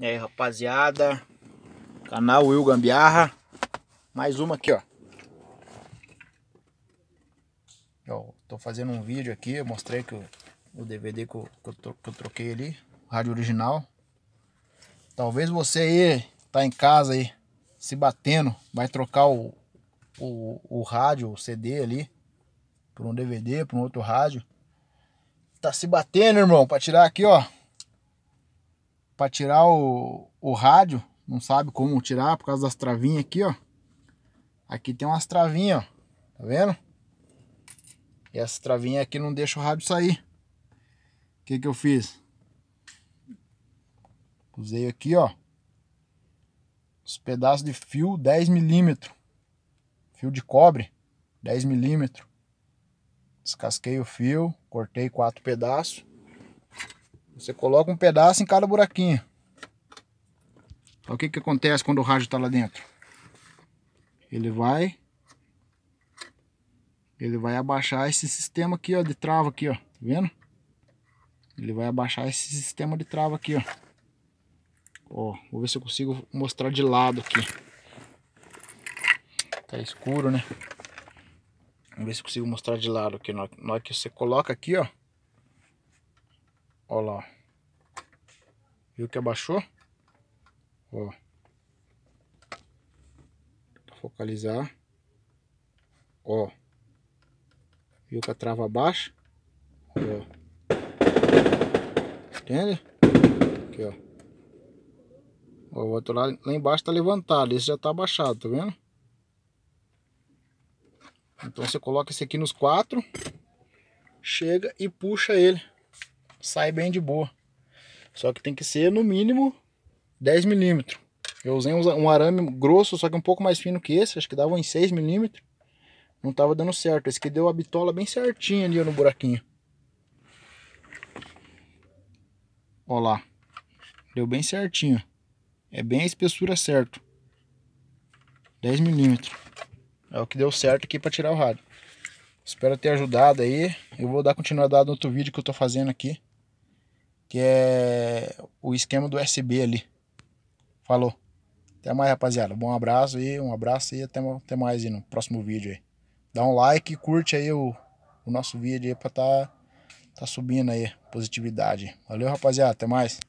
E aí, rapaziada. Canal Will Gambiarra. Mais uma aqui, ó. Eu tô fazendo um vídeo aqui, eu mostrei que o, o DVD que eu, que, eu, que eu, troquei ali, rádio original. Talvez você aí, tá em casa aí, se batendo, vai trocar o, o, o rádio, o CD ali, por um DVD, por um outro rádio. Tá se batendo, irmão, pra tirar aqui, ó para tirar o, o rádio, não sabe como tirar por causa das travinhas aqui, ó. Aqui tem umas travinhas, ó. Tá vendo? E essa travinha aqui não deixa o rádio sair. O que que eu fiz? Usei aqui, ó. Os pedaços de fio 10 mm Fio de cobre 10 mm Descasquei o fio, cortei quatro pedaços. Você coloca um pedaço em cada buraquinho. Então, o que, que acontece quando o rádio está lá dentro? Ele vai... Ele vai abaixar esse sistema aqui, ó, de trava aqui, ó. Tá vendo? Ele vai abaixar esse sistema de trava aqui, ó. Ó, vou ver se eu consigo mostrar de lado aqui. Tá escuro, né? Vamos ver se eu consigo mostrar de lado aqui. Na hora que você coloca aqui, ó. Olha lá, ó. Viu que abaixou? Ó. Pra focalizar. Ó. Viu que a trava abaixa? Ó. Entende? Aqui, ó. ó. o outro lá, lá embaixo tá levantado. Esse já tá abaixado, tá vendo? Então você coloca esse aqui nos quatro. Chega e puxa ele. Sai bem de boa. Só que tem que ser no mínimo 10 milímetros. Eu usei um arame grosso, só que um pouco mais fino que esse, acho que dava em 6 milímetros. Não tava dando certo. Esse aqui deu a bitola bem certinha ali no buraquinho. Olha lá. Deu bem certinho. É bem a espessura certo. 10 milímetros. É o que deu certo aqui para tirar o rádio. Espero ter ajudado aí. Eu vou dar continuidade no outro vídeo que eu tô fazendo aqui que é o esquema do SB ali. Falou. Até mais, rapaziada. Bom abraço e um abraço e até, até mais aí no próximo vídeo aí. Dá um like e curte aí o, o nosso vídeo aí pra tá, tá subindo aí positividade. Valeu, rapaziada. Até mais.